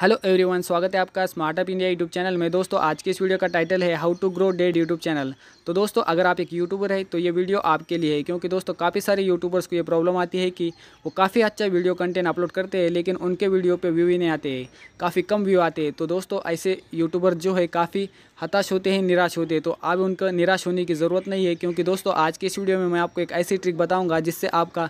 hello everyone स्वागत है आपका स्मार्टअप इंडिया यूट्यूब चैनल में दोस्तों आज की इस वीडियो का टाइटल है how to grow dead YouTube channel तो दोस्तों अगर आप एक यूट्यूबर है तो ये वीडियो आपके लिए है क्योंकि दोस्तों काफ़ी सारे यूट्यूबर्स को ये प्रॉब्लम आती है कि वो काफ़ी अच्छा वीडियो कंटेंट अपलोड करते हैं लेकिन उनके वीडियो पर व्यू ही नहीं आते हैं काफ़ी कम व्यू आते हैं तो दोस्तों ऐसे यूट्यूबर जो है काफ़ी हताश होते हैं निराश होते हैं तो आप उनका निराश होने की ज़रूरत नहीं है क्योंकि दोस्तों आज के इस वीडियो में मैं आपको एक ऐसी ट्रिक बताऊँगा जिससे आपका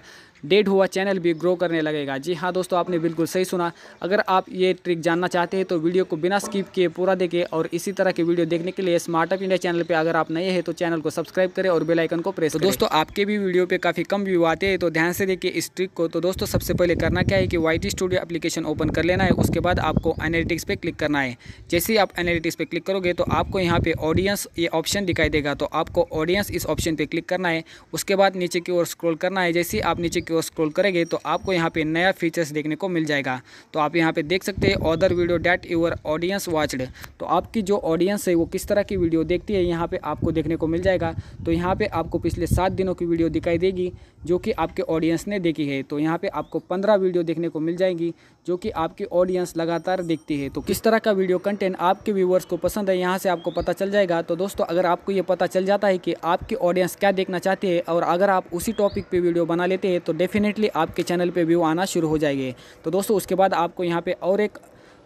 डेड हुआ चैनल भी ग्रो करने लगेगा जी हाँ दोस्तों आपने बिल्कुल सही सुना अगर आप ये ट्रिक जानना चाहते हैं तो वीडियो को बिना स्किप किए पूरा देखें और इसी तरह की वीडियो देखने के लिए स्मार्टअप इंडिया चैनल पर अगर आप नए हैं तो चैनल को सब्सक्राइब करें और बेलाइकन को प्रेस तो दोस्तों आपके भी वीडियो पर काफ़ी कम व्यू आते हैं तो ध्यान से देखिए इस ट्रिक को तो दोस्तों सबसे पहले करना क्या है कि वाई स्टूडियो अप्लीकेशन ओपन कर लेना है उसके बाद आपको एनालिटिक्स पर क्लिक करना है जैसे ही आप एनालिटिक्स पर क्लिक करोगे तो आपको यहाँ पे ऑडियंस ये ऑप्शन दिखाई देगा तो आपको ऑडियंस इस ऑप्शन पर क्लिक करना है उसके बाद नीचे की ओर स्क्रॉल करना है जैसे ही आप नीचे की ओर स्क्रॉल करेंगे तो आपको यहाँ पे नया फीचर्स देखने को मिल जाएगा तो आप यहाँ पे देख सकते हैं other video that your audience watched तो आपकी जो ऑडियंस है वो किस तरह की वीडियो देखती है यहाँ पर आपको देखने को मिल जाएगा तो यहाँ पर आपको पिछले सात दिनों की वीडियो दिखाई देगी जो कि आपके ऑडियंस ने देखी है तो यहाँ पर आपको पंद्रह वीडियो देखने को मिल जाएगी जो कि आपकी ऑडियंस लगातार देखती है तो किस तरह का वीडियो कंटेंट आपके व्यूवर्स को पसंद है यहाँ से आपको पता चल जाएगा तो दोस्तों अगर आपको ये पता चल जाता है कि आपकी ऑडियंस क्या देखना चाहती है और अगर आप उसी टॉपिक पे वीडियो बना लेते हैं तो डेफिनेटली आपके चैनल पे व्यू आना शुरू हो जाएंगे तो दोस्तों उसके बाद आपको यहाँ पे और एक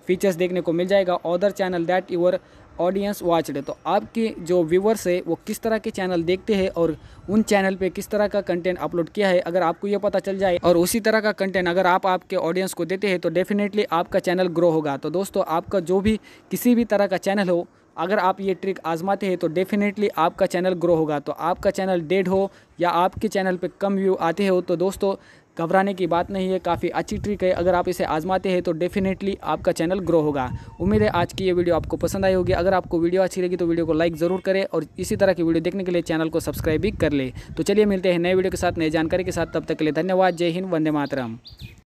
फीचर्स देखने को मिल जाएगा other channel that your audience watched तो आपके जो व्यूवर्स है वो किस तरह के चैनल देखते हैं और उन चैनल पे किस तरह का कंटेंट अपलोड किया है अगर आपको ये पता चल जाए और उसी तरह का कंटेंट अगर आप आपके ऑडियंस को देते हैं तो डेफिनेटली आपका चैनल ग्रो होगा तो दोस्तों आपका जो भी किसी भी तरह का चैनल हो अगर आप ये ट्रिक आजमाते हैं तो डेफिनेटली आपका चैनल ग्रो होगा तो आपका चैनल डेड हो या आपके चैनल पे कम व्यू आते हो तो दोस्तों घबराने की बात नहीं है काफ़ी अच्छी ट्रिक है अगर आप इसे आजमाते हैं तो डेफिनेटली आपका चैनल ग्रो होगा उम्मीद है आज की ये वीडियो आपको पसंद आई होगी अगर आपको वीडियो अच्छी लगी तो वीडियो को लाइक ज़रूर करें और इसी तरह की वीडियो देखने के लिए चैनल को सब्सक्राइब भी कर ले तो चलिए मिलते हैं नए वीडियो के साथ नए जानकारी के साथ तब तक के लिए धन्यवाद जय हिंद वंदे मातरम